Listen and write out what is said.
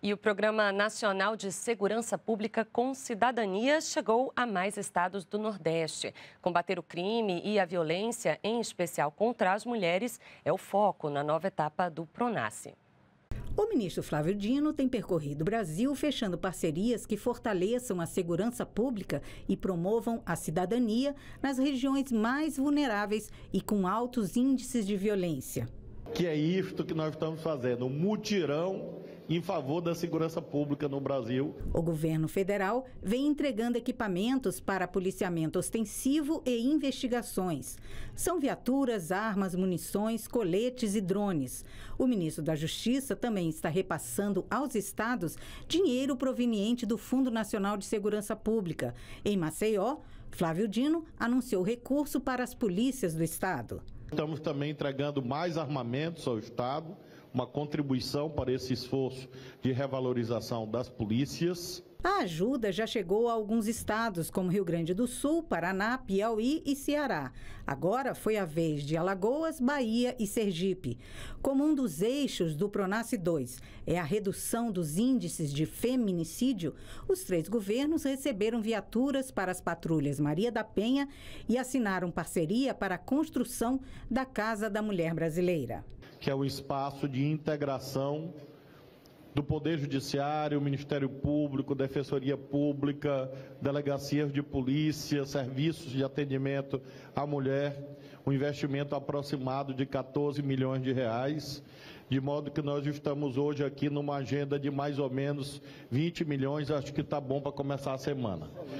E o Programa Nacional de Segurança Pública com Cidadania chegou a mais estados do Nordeste. Combater o crime e a violência, em especial contra as mulheres, é o foco na nova etapa do Pronace. O ministro Flávio Dino tem percorrido o Brasil fechando parcerias que fortaleçam a segurança pública e promovam a cidadania nas regiões mais vulneráveis e com altos índices de violência que é isto que nós estamos fazendo, um mutirão em favor da segurança pública no Brasil. O governo federal vem entregando equipamentos para policiamento ostensivo e investigações. São viaturas, armas, munições, coletes e drones. O ministro da Justiça também está repassando aos estados dinheiro proveniente do Fundo Nacional de Segurança Pública. Em Maceió, Flávio Dino anunciou recurso para as polícias do estado. Estamos também entregando mais armamentos ao Estado uma contribuição para esse esforço de revalorização das polícias. A ajuda já chegou a alguns estados, como Rio Grande do Sul, Paraná, Piauí e Ceará. Agora foi a vez de Alagoas, Bahia e Sergipe. Como um dos eixos do Pronace 2 é a redução dos índices de feminicídio, os três governos receberam viaturas para as patrulhas Maria da Penha e assinaram parceria para a construção da Casa da Mulher Brasileira que é o espaço de integração do Poder Judiciário, Ministério Público, Defensoria Pública, delegacias de polícia, serviços de atendimento à mulher, um investimento aproximado de 14 milhões de reais, de modo que nós estamos hoje aqui numa agenda de mais ou menos 20 milhões, acho que está bom para começar a semana.